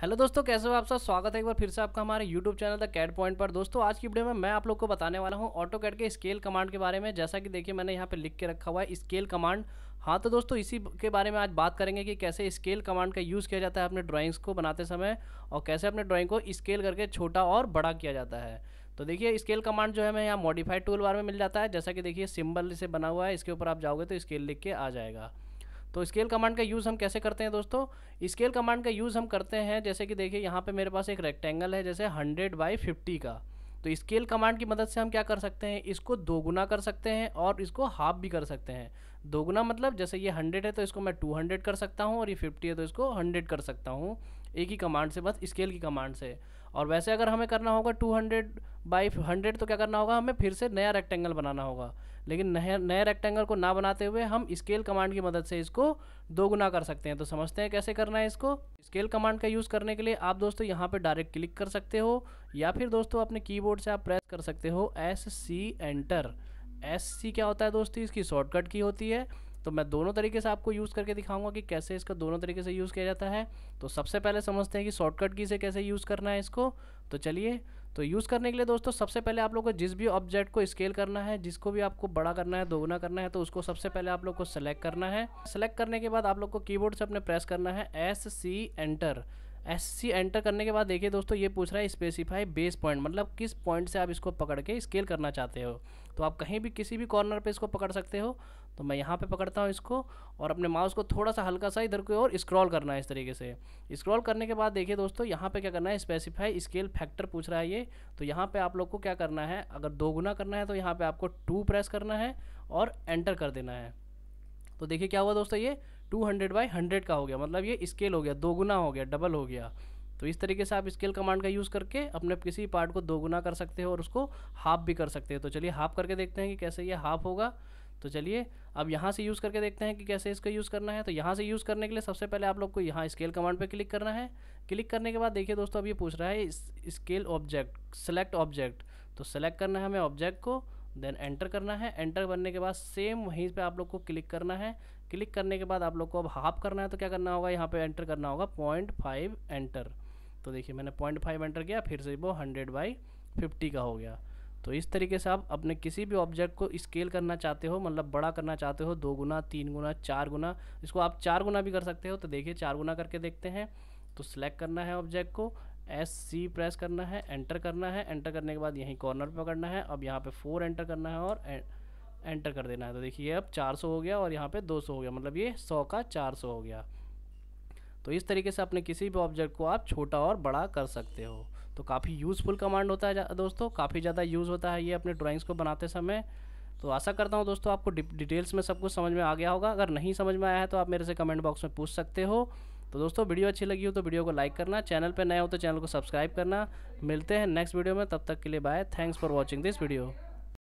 hello दोस्तों कैसे हो आप सब स्वागत है एक बार फिर से आपका हमारे YouTube channel the CAD point पर दोस्तों आज की वीडियो में मैं आप लोग को बताने वाला हूं ऑटो कैट के स्केल कमांड के बारे में जैसा कि देखिए मैंने यहां पे लिख के रखा हुआ है स्केल कमांड हाँ तो दोस्तों इसी के बारे में आज बात करेंगे कि कैसे स्केल कमांड का यूज़ किया जाता है अपने ड्राॅइंग्स को बनाते समय और कैसे अपने ड्राॅइंग को स्केल करके छोटा और बड़ा किया जाता है तो देखिए स्केल कमांड जो है हमें यहाँ मॉडिफाइड टूल बार में मिल जाता है जैसा कि देखिए सिम्बल से बना हुआ है इसके ऊपर आप जाओगे तो स्केल लिख के आ जाएगा तो स्केल कमांड का यूज़ हम कैसे करते हैं दोस्तों स्केल कमांड का यूज़ हम करते हैं जैसे कि देखिए यहाँ पे मेरे पास एक रेक्टेंगल है जैसे हंड्रेड बाई फिफ्टी का तो स्केल कमांड की मदद से हम क्या कर सकते हैं इसको दोगुना कर सकते हैं और इसको हाफ भी कर सकते हैं दोगुना मतलब जैसे ये हंड्रेड है तो इसको मैं टू हंड्रेड कर सकता हूँ और ये फिफ्टी है तो इसको हंड्रेड कर सकता हूँ एक ही कमांड से बस स्केल की कमांड से और वैसे अगर हमें करना होगा टू हंड्रेड बाई हंड्रेड तो क्या करना होगा हमें फिर से नया रेक्टेंगल बनाना होगा लेकिन नए नए रेक्टेंगल को ना बनाते हुए हम स्केल कमांड की मदद से इसको दोगुना कर सकते हैं तो समझते हैं कैसे करना है इसको स्केल कमांड का यूज़ करने के लिए आप दोस्तों यहाँ पे डायरेक्ट क्लिक कर सकते हो या फिर दोस्तों अपने कीबोर्ड से आप प्रेस कर सकते हो S C enter S C क्या होता है दोस्तों इसकी शॉर्टकट की होती है तो मैं दोनों तरीके से आपको यूज़ करके दिखाऊंगा कि कैसे इसका दोनों तरीके से यूज़ किया जाता है तो सबसे पहले समझते हैं कि शॉर्टकट की से कैसे यूज़ करना है इसको तो चलिए तो यूज़ करने के लिए दोस्तों सबसे पहले आप लोग को जिस भी ऑब्जेक्ट को स्केल करना है जिसको भी आपको बड़ा करना है दोगुना करना है तो उसको सबसे पहले आप लोग को सेलेक्ट करना है सेलेक्ट करने के बाद आप लोग को कीबोर्ड से अपने प्रेस करना है S C enter S enter करने के बाद देखिए दोस्तों ये पूछ रहा है स्पेसिफाई बेस पॉइंट मतलब किस पॉइंट से आप इसको पकड़ के स्केल करना चाहते हो तो आप कहीं भी किसी भी कॉर्नर पे इसको पकड़ सकते हो तो मैं यहाँ पे पकड़ता हूँ इसको और अपने माउस को थोड़ा सा हल्का सा इधर की ओर स्क्रॉल करना है इस तरीके से स्क्रॉल करने के बाद देखिए दोस्तों यहाँ पे क्या करना है स्पेसिफाई स्केल फैक्टर पूछ रहा है ये तो यहाँ पे आप लोग को क्या करना है अगर दो गुना करना है तो यहाँ पे आपको टू प्रेस करना है और एंटर कर देना है तो देखिए क्या हुआ दोस्तों ये टू हंड्रेड बाई हंड्रेड का हो गया मतलब ये स्केल हो गया दो गुना हो गया डबल हो गया तो इस तरीके से आप स्केल कमांड का यूज़ करके अपने किसी पार्ट को दोगुना कर सकते हो और उसको हाफ भी कर सकते हो तो चलिए हाफ करके देखते हैं कि कैसे ये हाफ होगा तो चलिए अब यहाँ से यूज़ करके देखते हैं कि कैसे इसका यूज़ करना है तो यहाँ से यूज़ करने के लिए सबसे पहले आप लोग को यहाँ स्केल कमांड पे क्लिक करना है क्लिक करने के बाद देखिए दोस्तों अब ये पूछ रहा है स्केल ऑब्जेक्ट सेलेक्ट ऑब्जेक्ट तो सेलेक्ट करना है हमें ऑब्जेक्ट को देन एंटर करना है एंटर करने के बाद सेम वहीं पे आप लोग को क्लिक करना है क्लिक करने के बाद आप लोग को अब हाफ करना है तो क्या करना होगा यहाँ पे एंटर करना होगा पॉइंट फाइव एंटर तो देखिए मैंने पॉइंट फाइव एंटर किया फिर से वो हंड्रेड बाई फिफ्टी का हो गया तो इस तरीके से आप अपने किसी भी ऑब्जेक्ट को स्केल करना चाहते हो मतलब बड़ा करना चाहते हो दो गुना तीन गुना चार गुना इसको आप चार गुना भी कर सकते हो तो देखिए चार गुना करके देखते हैं तो सिलेक्ट करना है ऑब्जेक्ट को एस सी प्रेस करना है एंटर करना है एंटर करने के बाद यहीं कॉर्नर पर पकड़ना है अब यहाँ पे फोर एंटर करना है और एंटर कर देना है तो देखिए अब 400 हो गया और यहाँ पे 200 हो गया मतलब ये 100 का 400 हो गया तो इस तरीके से अपने किसी भी ऑब्जेक्ट को आप छोटा और बड़ा कर सकते हो तो काफ़ी यूज़फुल कमांड होता है दोस्तों काफ़ी ज़्यादा यूज़ होता है ये अपने ड्राइंग्स को बनाते समय तो आशा करता हूँ दोस्तों आपको डिटेल्स में सब कुछ समझ में आ गया होगा अगर नहीं समझ में आया है तो आप मेरे से कमेंट बॉक्स में पूछ सकते हो तो दोस्तों वीडियो अच्छी लगी हो तो वीडियो को लाइक करना चैनल पर नए हो तो चैनल को सब्सक्राइब करना मिलते हैं नेक्स्ट वीडियो में तब तक के लिए bye thanks for watching this video